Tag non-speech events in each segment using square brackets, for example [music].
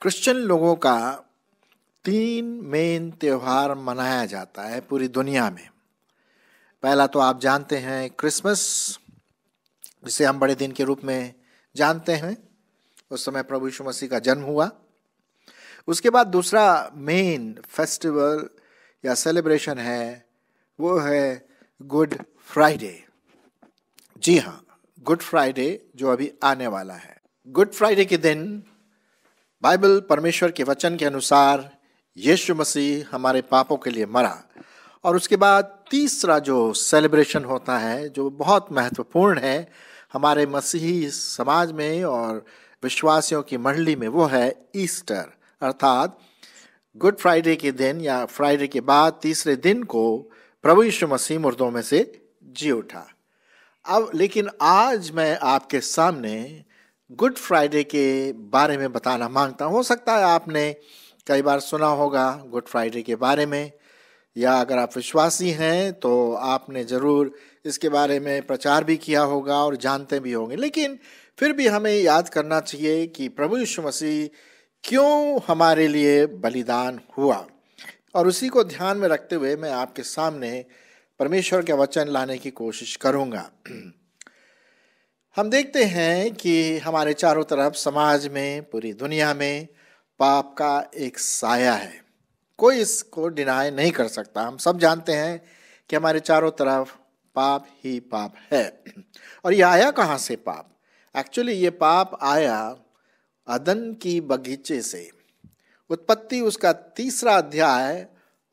Christian लोगों का तीन मेन त्यौहार मनाया जाता है पूरी दुनिया में पहला तो आप जानते हैं क्रिसमस जिसे हम बड़े दिन के रूप में जानते हैं उस समय प्रभु यीशु मसीह का जन्म हुआ उसके बाद दूसरा मेन फेस्टिवल या सेलिब्रेशन है वो है गुड फ्राइडे जी हाँ गुड फ्राइडे जो अभी आने वाला है गुड फ्राइडे के दिन बाइबल परमेश्वर के वचन के अनुसार यीशु मसीह हमारे पापों के लिए मरा और उसके बाद तीसरा जो सेलिब्रेशन होता है जो बहुत महत्वपूर्ण है हमारे मसीही समाज में और विश्वासियों की मंडली में वो है ईस्टर अर्थात गुड फ्राइडे के दिन या फ्राइडे के बाद तीसरे दिन को प्रभु यीशु मसीह मुर्दों में से जी उठा अब लेकिन आज मैं आपके सामने गुड फ्राइडे के बारे में बताना मांगता हूँ हो सकता है आपने कई बार सुना होगा गुड फ्राइडे के बारे में या अगर आप विश्वासी हैं तो आपने ज़रूर इसके बारे में प्रचार भी किया होगा और जानते भी होंगे लेकिन फिर भी हमें याद करना चाहिए कि प्रभु यीशु मसीह क्यों हमारे लिए बलिदान हुआ और उसी को ध्यान में रखते हुए मैं आपके सामने परमेश्वर के वचन लाने की कोशिश करूँगा हम देखते हैं कि हमारे चारों तरफ समाज में पूरी दुनिया में पाप का एक साया है कोई इसको डिनाई नहीं कर सकता हम सब जानते हैं कि हमारे चारों तरफ पाप ही पाप है और ये आया कहाँ से पाप एक्चुअली ये पाप आया अदन की बगीचे से उत्पत्ति उसका तीसरा अध्याय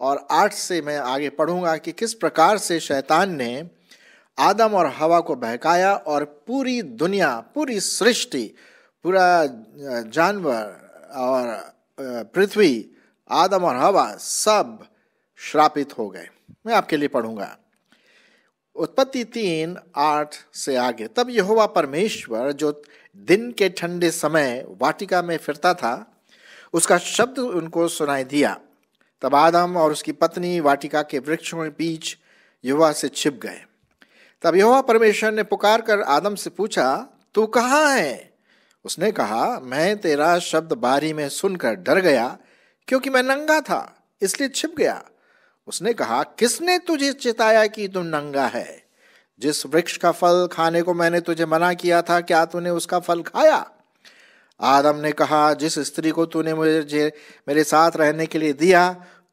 और आठ से मैं आगे पढ़ूंगा कि किस प्रकार से शैतान ने आदम और हवा को बहकाया और पूरी दुनिया पूरी सृष्टि पूरा जानवर और पृथ्वी आदम और हवा सब श्रापित हो गए मैं आपके लिए पढ़ूंगा उत्पत्ति तीन आठ से आगे तब यहोवा परमेश्वर जो दिन के ठंडे समय वाटिका में फिरता था उसका शब्द उनको सुनाई दिया तब आदम और उसकी पत्नी वाटिका के वृक्षों के बीच युवा से छिप गए तब युवा परमेश्वर ने पुकार कर आदम से पूछा तू कहाँ है उसने कहा मैं तेरा शब्द बारी में सुनकर डर गया क्योंकि मैं नंगा था इसलिए छिप गया उसने कहा किसने तुझे चेताया कि तुम नंगा है जिस वृक्ष का फल खाने को मैंने तुझे मना किया था क्या तूने उसका फल खाया आदम ने कहा जिस स्त्री को तूने मुझे मेरे साथ रहने के लिए दिया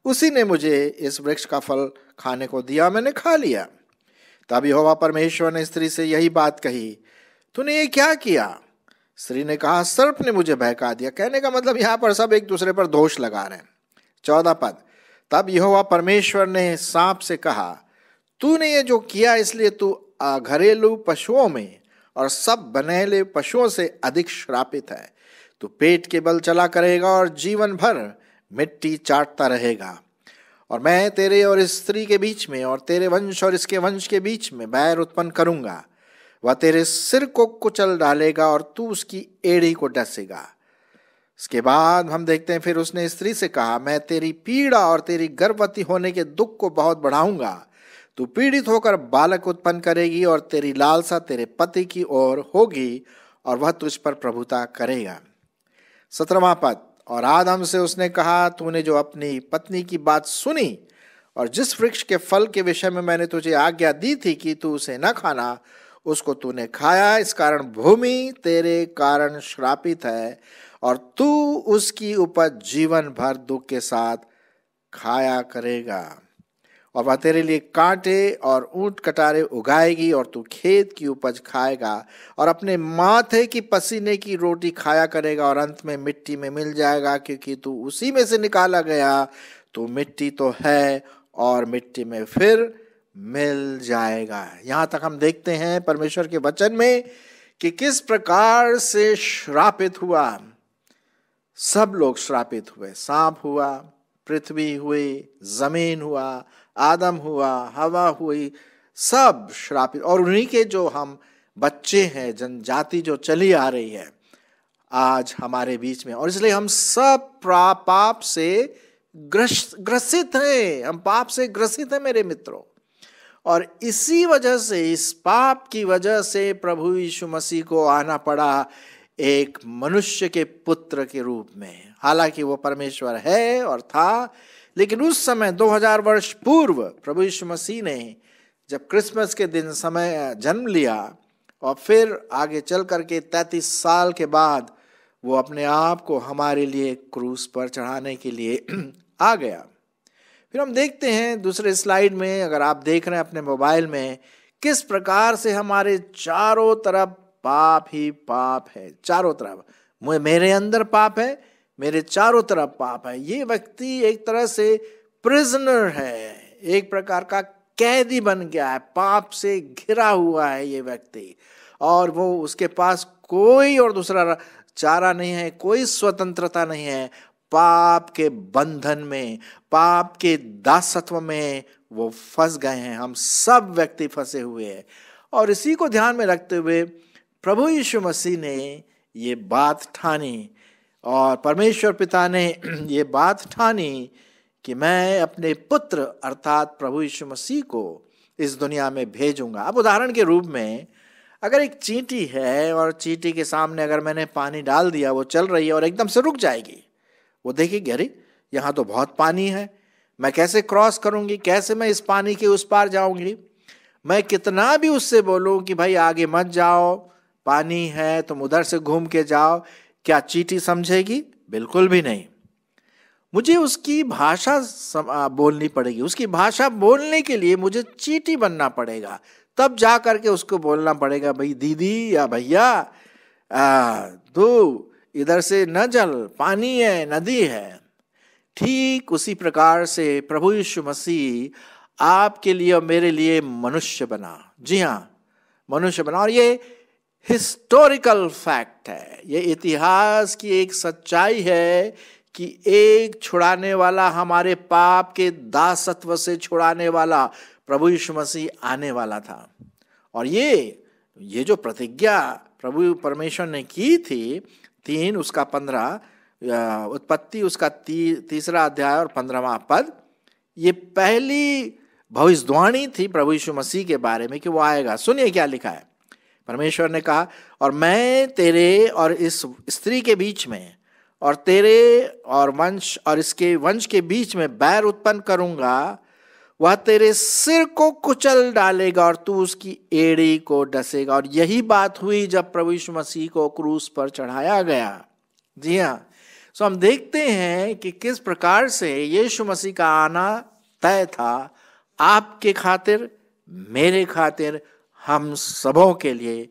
उसी ने मुझे इस वृक्ष का फल खाने को दिया मैंने खा लिया तब यहोवा परमेश्वर ने स्त्री से यही बात कही तूने ये क्या किया स्त्री ने कहा सर्प ने मुझे बहका दिया कहने का मतलब यहाँ पर सब एक दूसरे पर दोष लगा रहे हैं चौदह पद तब यहोवा परमेश्वर ने सांप से कहा तूने ये जो किया इसलिए तू घरेलू पशुओं में और सब बनेले पशुओं से अधिक श्रापित है तो पेट के बल चला करेगा और जीवन भर मिट्टी चाटता रहेगा और मैं तेरे और इस स्त्री के बीच में और तेरे वंश और इसके वंश के बीच में बैर उत्पन्न करूंगा वह तेरे सिर को कुचल डालेगा और तू उसकी एड़ी को डसेगा इसके बाद हम देखते हैं फिर उसने स्त्री से कहा मैं तेरी पीड़ा और तेरी गर्भवती होने के दुख को बहुत बढ़ाऊंगा तू पीड़ित होकर बालक उत्पन्न करेगी और तेरी लालसा तेरे पति की ओर होगी और वह तुझ पर प्रभुता करेगा सत्रवा पद और आदम से उसने कहा तूने जो अपनी पत्नी की बात सुनी और जिस वृक्ष के फल के विषय में मैंने तुझे आज्ञा दी थी कि तू उसे न खाना उसको तूने खाया इस कारण भूमि तेरे कारण श्रापित है और तू उसकी उपज जीवन भर दुख के साथ खाया करेगा और वह तेरे लिए कांटे और ऊंट कटारे उगाएगी और तू खेत की उपज खाएगा और अपने माथे की पसीने की रोटी खाया करेगा और अंत में मिट्टी में मिल जाएगा क्योंकि तू उसी में से निकाला गया तू तो मिट्टी तो है और मिट्टी में फिर मिल जाएगा यहाँ तक हम देखते हैं परमेश्वर के वचन में कि किस प्रकार से श्रापित हुआ सब लोग श्रापित हुए सांप हुआ पृथ्वी हुई जमीन हुआ आदम हुआ हवा हुई सब श्रापित और उन्हीं के जो हम बच्चे हैं जनजाति जो चली आ रही है आज हमारे बीच में और इसलिए हम सब पाप से ग्रसित हैं हम पाप से ग्रसित हैं मेरे मित्रों और इसी वजह से इस पाप की वजह से प्रभु यीशु मसीह को आना पड़ा एक मनुष्य के पुत्र के रूप में हालांकि वो परमेश्वर है और था लेकिन उस समय 2000 वर्ष पूर्व प्रभु यीशु मसीह ने जब क्रिसमस के दिन समय जन्म लिया और फिर आगे चल करके 33 साल के बाद वो अपने आप को हमारे लिए क्रूस पर चढ़ाने के लिए [clears throat] आ गया फिर हम देखते हैं दूसरे स्लाइड में अगर आप देख रहे हैं अपने मोबाइल में किस प्रकार से हमारे चारों तरफ पाप ही पाप है चारों तरफ मेरे अंदर पाप है मेरे चारों तरफ पाप है ये व्यक्ति एक तरह से प्रिजनर है एक प्रकार का कैदी बन गया है पाप से घिरा हुआ है ये व्यक्ति और वो उसके पास कोई और दूसरा चारा नहीं है कोई स्वतंत्रता नहीं है पाप के बंधन में पाप के दासत्व में वो फंस गए हैं हम सब व्यक्ति फंसे हुए हैं और इसी को ध्यान में रखते हुए प्रभु यीशु मसीह ने ये बात ठानी और परमेश्वर पिता ने [clears throat] ये बात ठानी कि मैं अपने पुत्र अर्थात प्रभु यीशु मसीह को इस दुनिया में भेजूंगा अब उदाहरण के रूप में अगर एक चींटी है और चींटी के सामने अगर मैंने पानी डाल दिया वो चल रही है और एकदम से रुक जाएगी वो देखेगी अरे यहाँ तो बहुत पानी है मैं कैसे क्रॉस करूँगी कैसे मैं इस पानी के उस पार जाऊँगी मैं कितना भी उससे बोलूँ कि भाई आगे मत जाओ पानी है तुम उधर से घूम के जाओ क्या चीटी समझेगी बिल्कुल भी नहीं मुझे उसकी भाषा सम, आ, बोलनी पड़ेगी उसकी भाषा बोलने के लिए मुझे चीटी बनना पड़ेगा तब जा करके उसको बोलना पड़ेगा भाई दीदी या भैया तू इधर से न जल पानी है नदी है ठीक उसी प्रकार से प्रभु यीशु मसीह आपके लिए और मेरे लिए मनुष्य बना जी हाँ मनुष्य बना और ये हिस्टोरिकल फैक्ट है ये इतिहास की एक सच्चाई है कि एक छुड़ाने वाला हमारे पाप के दासत्व से छुड़ाने वाला प्रभु यीशु मसीह आने वाला था और ये ये जो प्रतिज्ञा प्रभु परमेश्वर ने की थी तीन उसका पंद्रह उत्पत्ति उसका ती, तीसरा अध्याय और पंद्रहवा पद ये पहली भविष्यवाणी थी प्रभु यीशु मसीह के बारे में कि वो आएगा सुनिए क्या लिखा है परमेश्वर ने कहा और मैं तेरे और इस स्त्री के बीच में और तेरे और वंश और इसके वंश के बीच में बैर उत्पन्न करूंगा वह तेरे सिर को कुचल डालेगा और तू उसकी एड़ी को डसेगा और यही बात हुई जब प्रभु यीशु मसीह को क्रूस पर चढ़ाया गया जी हाँ सो हम देखते हैं कि किस प्रकार से यीशु मसीह का आना तय था आपके खातिर मेरे खातिर हम सबों के लिए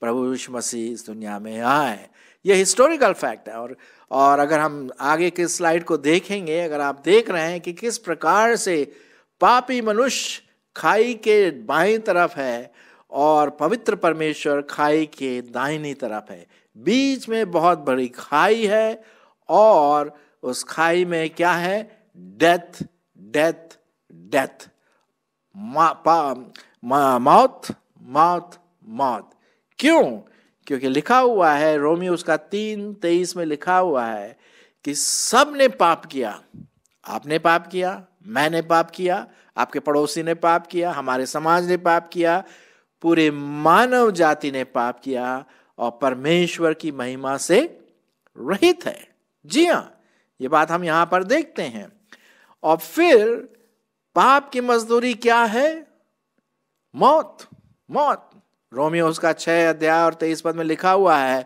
प्रभु मसीह इस दुनिया में आए ये हिस्टोरिकल फैक्ट है और और अगर हम आगे के स्लाइड को देखेंगे अगर आप देख रहे हैं कि किस प्रकार से पापी मनुष्य खाई के बाएं तरफ है और पवित्र परमेश्वर खाई के दाहिनी तरफ है बीच में बहुत बड़ी खाई है और उस खाई में क्या है डेथ डेथ डेथ मौत मौत मौत क्यों क्योंकि लिखा हुआ है रोमियो उसका तीन तेईस में लिखा हुआ है कि सब ने पाप किया आपने पाप किया मैंने पाप किया आपके पड़ोसी ने पाप किया हमारे समाज ने पाप किया पूरे मानव जाति ने पाप किया और परमेश्वर की महिमा से रहित है जी हाँ ये बात हम यहां पर देखते हैं और फिर पाप की मजदूरी क्या है मौत मौत रोमियो उसका छह अध्याय और तेईस पद में लिखा हुआ है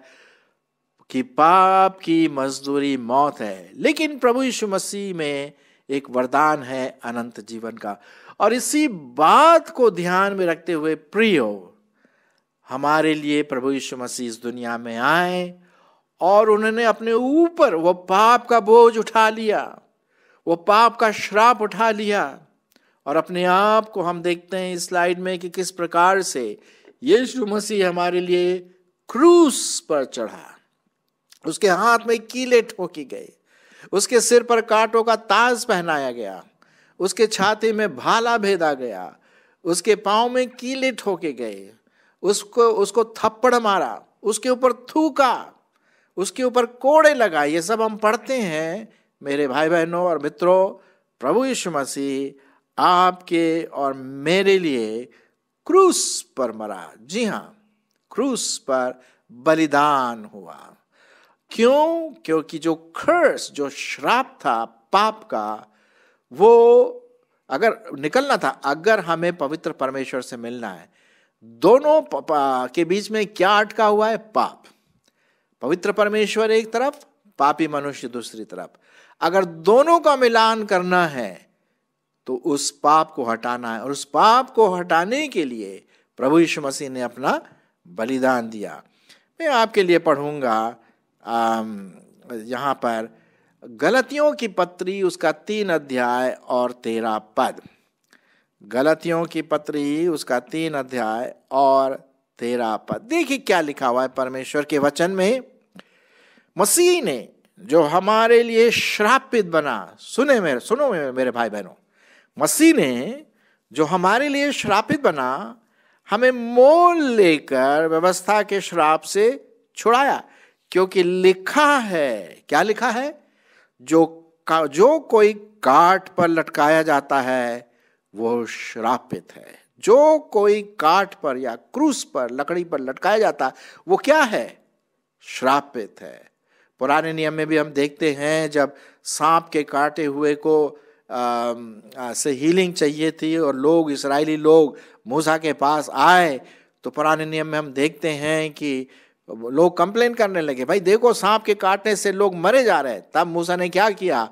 कि पाप की मजदूरी मौत है लेकिन प्रभु यीशु मसीह में एक वरदान है अनंत जीवन का और इसी बात को ध्यान में रखते हुए प्रियो हमारे लिए प्रभु यीशु मसीह इस दुनिया में आए और उन्होंने अपने ऊपर वो पाप का बोझ उठा लिया वो पाप का श्राप उठा लिया और अपने आप को हम देखते हैं इस स्लाइड में कि किस प्रकार से यीशु मसीह हमारे लिए क्रूस पर चढ़ा उसके हाथ में कीले ठोकी गई उसके सिर पर कांटों का ताज पहनाया गया उसके छाती में भाला भेदा गया उसके पाँव में कीले ठोके गए उसको उसको थप्पड़ मारा उसके ऊपर थूका उसके ऊपर कोड़े लगाए ये सब हम पढ़ते हैं मेरे भाई बहनों और मित्रों प्रभु यीशु मसीह आपके और मेरे लिए क्रूस पर मरा जी हाँ क्रूस पर बलिदान हुआ क्यों क्योंकि जो खर्स जो श्राप था पाप का वो अगर निकलना था अगर हमें पवित्र परमेश्वर से मिलना है दोनों के बीच में क्या अटका हुआ है पाप पवित्र परमेश्वर एक तरफ पापी मनुष्य दूसरी तरफ अगर दोनों का मिलान करना है तो उस पाप को हटाना है और उस पाप को हटाने के लिए प्रभु यीशु मसीह ने अपना बलिदान दिया मैं आपके लिए पढ़ूंगा यहाँ पर गलतियों की पत्री उसका तीन अध्याय और तेरा पद गलतियों की पत्री उसका तीन अध्याय और तेरा पद देखिए क्या लिखा हुआ है परमेश्वर के वचन में मसीह ने जो हमारे लिए श्रापित बना सुने मेरे सुनो मेरे भाई बहनों मसीह ने जो हमारे लिए श्रापित बना हमें मोल लेकर व्यवस्था के श्राप से छुड़ाया क्योंकि लिखा है क्या लिखा है जो का, जो कोई काट पर लटकाया जाता है वो श्रापित है जो कोई काट पर या क्रूस पर लकड़ी पर लटकाया जाता वो क्या है श्रापित है पुराने नियम में भी हम देखते हैं जब सांप के काटे हुए को आ, से हीलिंग चाहिए थी और लोग इसराइली लोग मूसा के पास आए तो पुराने नियम में हम देखते हैं कि लोग कंप्लेन करने लगे भाई देखो सांप के काटने से लोग मरे जा रहे हैं तब मूसा ने क्या किया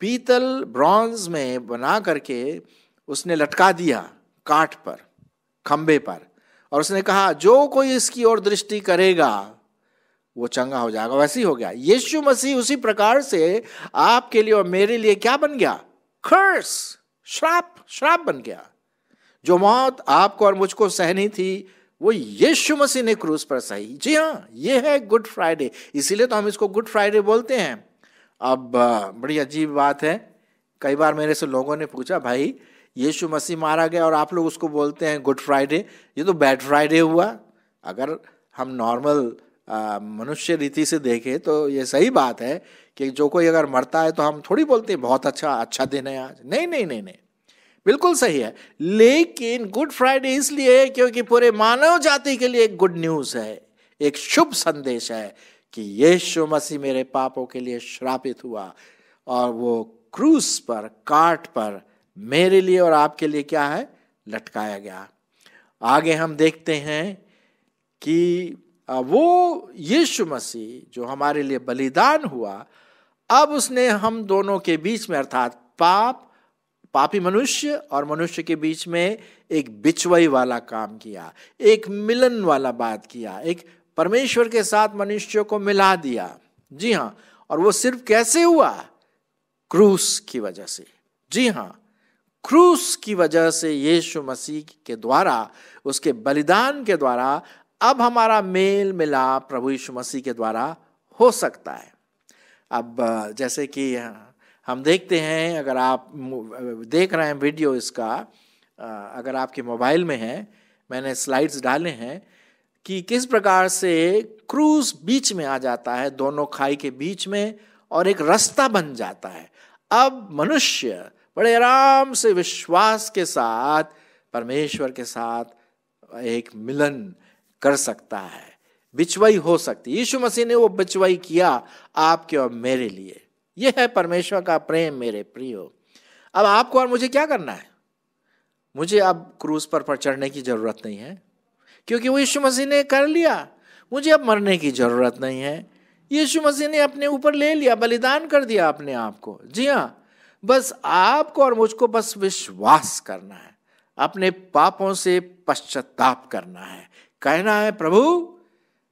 पीतल ब्रॉन्ज में बना करके उसने लटका दिया काट पर खंबे पर और उसने कहा जो कोई इसकी ओर दृष्टि करेगा वो चंगा हो जाएगा वैसे ही हो गया यीशु मसीह उसी प्रकार से आपके लिए और मेरे लिए क्या बन गया खर्स श्राप श्राप बन गया जो मौत आपको और मुझको सहनी थी वो यीशु मसीह ने क्रूस पर सही जी हाँ ये है गुड फ्राइडे इसीलिए तो हम इसको गुड फ्राइडे बोलते हैं अब बड़ी अजीब बात है कई बार मेरे से लोगों ने पूछा भाई यीशु मसीह मारा गया और आप लोग उसको बोलते हैं गुड फ्राइडे ये तो बैड फ्राइडे हुआ अगर हम नॉर्मल मनुष्य रीति से देखें तो ये सही बात है कि जो कोई अगर मरता है तो हम थोड़ी बोलते हैं बहुत अच्छा अच्छा दिन है आज नहीं नहीं नहीं नहीं बिल्कुल सही है लेकिन गुड फ्राइडे इसलिए है क्योंकि पूरे मानव जाति के लिए एक गुड न्यूज़ है एक शुभ संदेश है कि यीशु मसीह मेरे पापों के लिए श्रापित हुआ और वो क्रूस पर काट पर मेरे लिए और आपके लिए क्या है लटकाया गया आगे हम देखते हैं कि वो यीशु मसीह जो हमारे लिए बलिदान हुआ अब उसने हम दोनों के बीच में अर्थात पाप पापी मनुष्य और मनुष्य के बीच में एक बिचवई वाला काम किया एक मिलन वाला बात किया एक परमेश्वर के साथ मनुष्य को मिला दिया जी हाँ और वो सिर्फ कैसे हुआ क्रूस की वजह से जी हाँ क्रूस की वजह से यीशु मसीह के द्वारा उसके बलिदान के द्वारा अब हमारा मेल मिलाप प्रभु यीशु मसीह के द्वारा हो सकता है अब जैसे कि हम देखते हैं अगर आप देख रहे हैं वीडियो इसका अगर आपके मोबाइल में है मैंने स्लाइड्स डाले हैं कि किस प्रकार से क्रूज बीच में आ जाता है दोनों खाई के बीच में और एक रास्ता बन जाता है अब मनुष्य बड़े आराम से विश्वास के साथ परमेश्वर के साथ एक मिलन कर सकता है बिचवाई हो सकती यीशु मसीह ने वो बिचवाई किया आपके और मेरे लिए ये है परमेश्वर का प्रेम मेरे प्रियो अब आपको और मुझे क्या करना है मुझे अब क्रूज पर, पर चढ़ने की जरूरत नहीं है क्योंकि वो यीशु मसीह ने कर लिया मुझे अब मरने की जरूरत नहीं है यीशु मसीह ने अपने ऊपर ले लिया बलिदान कर दिया अपने आप को जी हाँ बस आपको और मुझको बस विश्वास करना है अपने पापों से पश्चाताप करना है कहना है प्रभु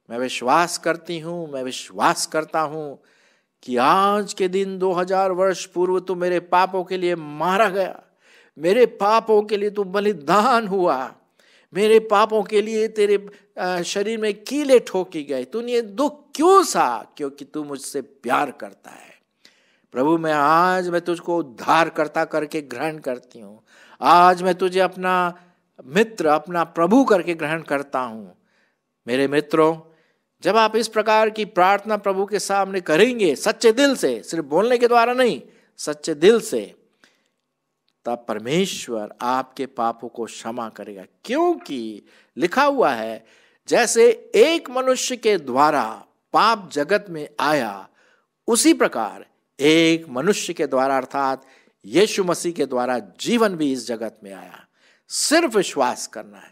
मैं विश्वास करती हूँ मैं विश्वास करता हूँ कि आज के दिन 2000 वर्ष पूर्व तू मेरे पापों के लिए मारा गया मेरे पापों के लिए तू बलिदान हुआ मेरे पापों के लिए तेरे शरीर में कीले ठोकी गए तूने ये दुख क्यों सा क्योंकि तू मुझसे प्यार करता है प्रभु मैं आज मैं तुझको उद्धार करता करके ग्रहण करती हूँ आज मैं तुझे अपना मित्र अपना प्रभु करके ग्रहण करता हूँ मेरे मित्रों जब आप इस प्रकार की प्रार्थना प्रभु के सामने करेंगे सच्चे दिल से सिर्फ बोलने के द्वारा नहीं सच्चे दिल से तब परमेश्वर आपके पापों को क्षमा करेगा क्योंकि लिखा हुआ है जैसे एक मनुष्य के द्वारा पाप जगत में आया उसी प्रकार एक मनुष्य के द्वारा अर्थात यीशु मसीह के द्वारा जीवन भी इस जगत में आया सिर्फ विश्वास करना है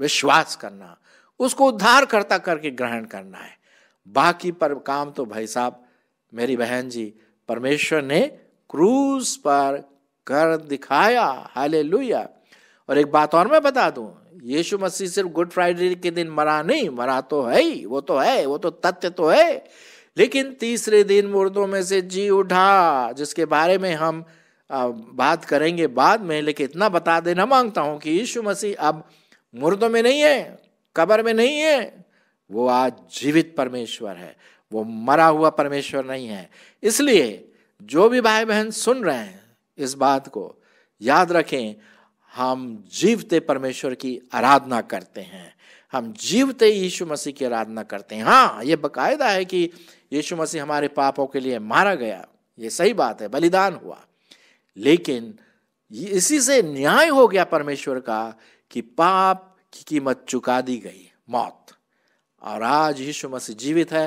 विश्वास करना उसको करता करके ग्रहण करना है बाकी पर काम तो भाई साहब मेरी बहन जी परमेश्वर ने क्रूज पर कर दिखाया हाले और एक बात और मैं बता दूं यीशु मसीह सिर्फ गुड फ्राइडे के दिन मरा नहीं मरा तो है ही वो तो है वो तो तथ्य तो है लेकिन तीसरे दिन मुर्दों में से जी उठा जिसके बारे में हम बात करेंगे बाद में लेकिन इतना बता देना मांगता हूँ कि यीशु मसीह अब मुर्दों में नहीं है कबर में नहीं है वो आज जीवित परमेश्वर है वो मरा हुआ परमेश्वर नहीं है इसलिए जो भी भाई बहन सुन रहे हैं इस बात को याद रखें हम जीवते परमेश्वर की आराधना करते हैं हम जीवते यीशु मसीह की आराधना करते हैं हाँ ये बकायदा है कि यीशु मसीह हमारे पापों के लिए मारा गया ये सही बात है बलिदान हुआ लेकिन इसी से न्याय हो गया परमेश्वर का कि पाप की कीमत चुका दी गई मौत और आज यीशु मसीह जीवित है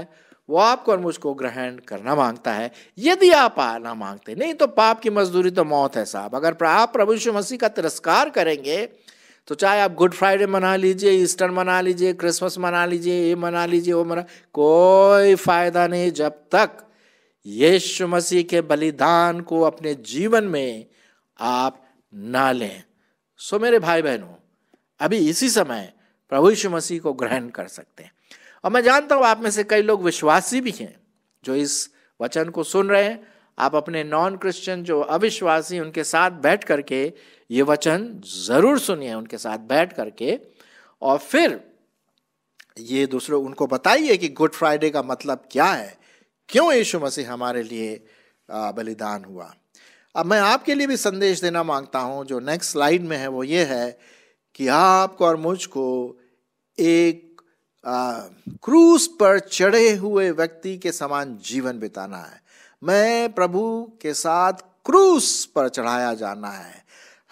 वो आपको और मुझको ग्रहण करना मांगता है यदि आप आना मांगते नहीं तो पाप की मजदूरी तो मौत है साहब अगर आप प्रभु यीशु मसीह का तिरस्कार करेंगे तो चाहे आप गुड फ्राइडे मना लीजिए ईस्टर मना लीजिए क्रिसमस मना लीजिए ये मना लीजिए वो मना कोई फायदा नहीं जब तक यीशु मसीह के बलिदान को अपने जीवन में आप ना लें सो मेरे भाई बहनों अभी इसी समय प्रभु यीशु मसीह को ग्रहण कर सकते हैं और मैं जानता हूँ आप में से कई लोग विश्वासी भी हैं जो इस वचन को सुन रहे हैं आप अपने नॉन क्रिश्चियन जो अविश्वासी उनके साथ बैठ करके ये वचन ज़रूर सुनिए उनके साथ बैठ करके और फिर ये दूसरों उनको बताइए कि गुड फ्राइडे का मतलब क्या है क्यों यीशु मसीह हमारे लिए बलिदान हुआ अब मैं आपके लिए भी संदेश देना मांगता हूँ जो नेक्स्ट स्लाइड में है वो ये है कि आपको और मुझको एक क्रूस पर चढ़े हुए व्यक्ति के समान जीवन बिताना है मैं प्रभु के साथ क्रूस पर चढ़ाया जाना है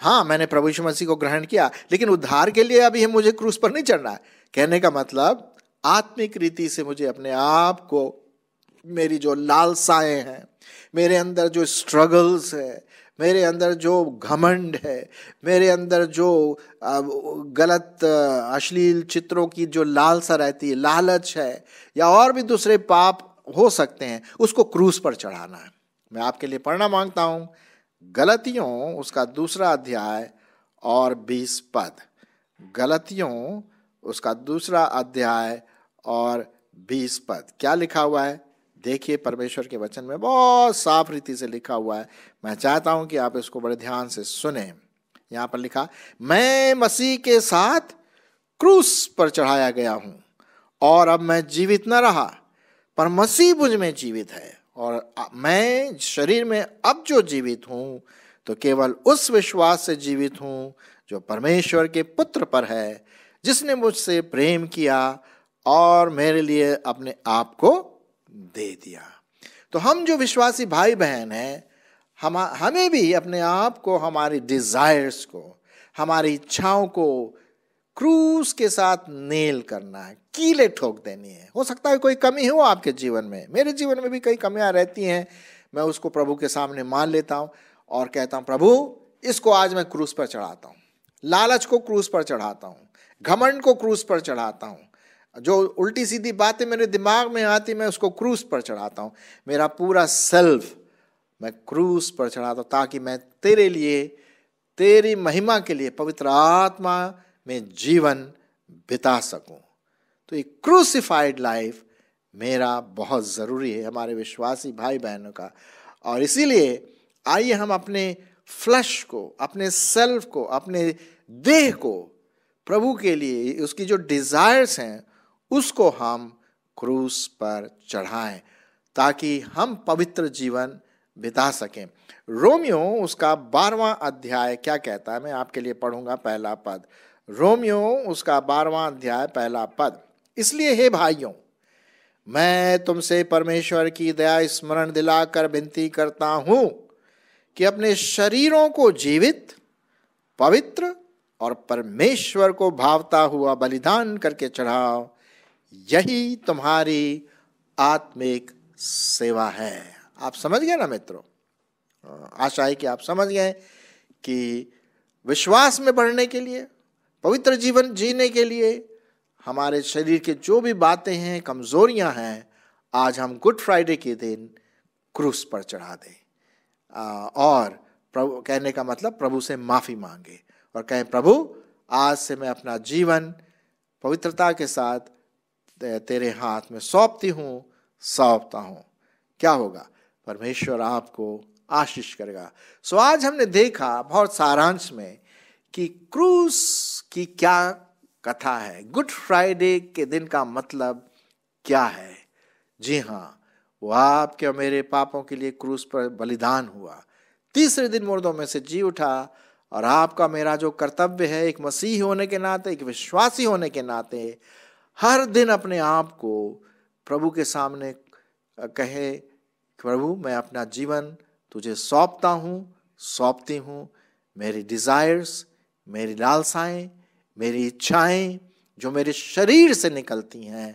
हाँ मैंने प्रभु यीशु मसीह को ग्रहण किया लेकिन उद्धार के लिए अभी मुझे क्रूस पर नहीं चढ़ना है कहने का मतलब आत्मिक रीति से मुझे अपने आप को मेरी जो लालसाएं हैं मेरे अंदर जो स्ट्रगल्स है मेरे अंदर जो घमंड है मेरे अंदर जो गलत अश्लील चित्रों की जो लालसा रहती है लालच है या और भी दूसरे पाप हो सकते हैं उसको क्रूज पर चढ़ाना है मैं आपके लिए पढ़ना मांगता हूँ गलतियों उसका दूसरा अध्याय और बीस पद गलतियों उसका दूसरा अध्याय और बीस पद क्या लिखा हुआ है देखिए परमेश्वर के वचन में बहुत साफ रीति से लिखा हुआ है मैं चाहता हूं कि आप इसको बड़े ध्यान से सुने यहां पर लिखा मैं मसीह के साथ क्रूस पर चढ़ाया गया हूं और अब मैं जीवित न रहा पर मसीह मुझ में जीवित है और मैं शरीर में अब जो जीवित हूं तो केवल उस विश्वास से जीवित हूं जो परमेश्वर के पुत्र पर है जिसने मुझसे प्रेम किया और मेरे लिए अपने आप को दे दिया तो हम जो विश्वासी भाई बहन हैं हम हमें भी अपने आप को हमारी डिज़ायर्स को हमारी इच्छाओं को क्रूज के साथ नेल करना है कीले ठोक देनी है हो सकता है कोई कमी हो आपके जीवन में मेरे जीवन में भी कई कमियां रहती हैं मैं उसको प्रभु के सामने मान लेता हूँ और कहता हूँ प्रभु इसको आज मैं क्रूज पर चढ़ाता हूँ लालच को क्रूज पर चढ़ाता हूँ घमंड को क्रूज पर चढ़ाता हूँ जो उल्टी सीधी बातें मेरे दिमाग में आती मैं उसको क्रूज पर चढ़ाता हूँ मेरा पूरा सेल्फ मैं क्रूज पर चढ़ाता हूँ ताकि मैं तेरे लिए तेरी महिमा के लिए पवित्र आत्मा में जीवन बिता सकूँ तो ये क्रूसिफाइड लाइफ मेरा बहुत ज़रूरी है हमारे विश्वासी भाई बहनों का और इसीलिए आइए हम अपने फ्लश को अपने सेल्फ को अपने देह को प्रभु के लिए उसकी जो डिज़ायर्स हैं उसको हम क्रूस पर चढ़ाएं ताकि हम पवित्र जीवन बिता सकें रोमियो उसका बारवा अध्याय क्या कहता है मैं आपके लिए पढ़ूंगा पहला पद रोमियो उसका बारवा अध्याय पहला पद इसलिए हे भाइयों मैं तुमसे परमेश्वर की दया स्मरण दिलाकर विनती करता हूँ कि अपने शरीरों को जीवित पवित्र और परमेश्वर को भावता हुआ बलिदान करके चढ़ाओ यही तुम्हारी आत्मिक सेवा है आप समझ गए ना मित्रों आशा है कि आप समझ गए कि विश्वास में बढ़ने के लिए पवित्र जीवन जीने के लिए हमारे शरीर के जो भी बातें हैं कमजोरियां हैं आज हम गुड फ्राइडे के दिन क्रूस पर चढ़ा दें और प्रभु कहने का मतलब प्रभु से माफ़ी मांगे और कहें प्रभु आज से मैं अपना जीवन पवित्रता के साथ तेरे हाथ में सौंपती हूँ सौंपता हूँ क्या होगा परमेश्वर आपको आशीष करेगा सो आज हमने देखा बहुत सारांश में कि क्रूस की क्या कथा है गुड फ्राइडे के दिन का मतलब क्या है जी हाँ वो आपके और मेरे पापों के लिए क्रूस पर बलिदान हुआ तीसरे दिन मुर्दों में से जी उठा और आपका मेरा जो कर्तव्य है एक मसीह होने के नाते एक विश्वासी होने के नाते हर दिन अपने आप को प्रभु के सामने कहे प्रभु मैं अपना जीवन तुझे सौंपता हूँ सौंपती हूँ मेरी डिज़ायर्स मेरी लालसाएं मेरी इच्छाएं जो मेरे शरीर से निकलती हैं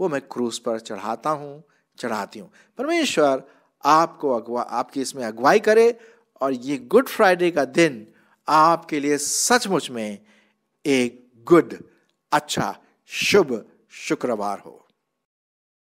वो मैं क्रूस पर चढ़ाता हूँ चढ़ाती हूँ परमेश्वर आपको अगवा आपकी इसमें अगुवाई करे और ये गुड फ्राइडे का दिन आपके लिए सचमुच में एक गुड अच्छा शुभ शुक्रवार हो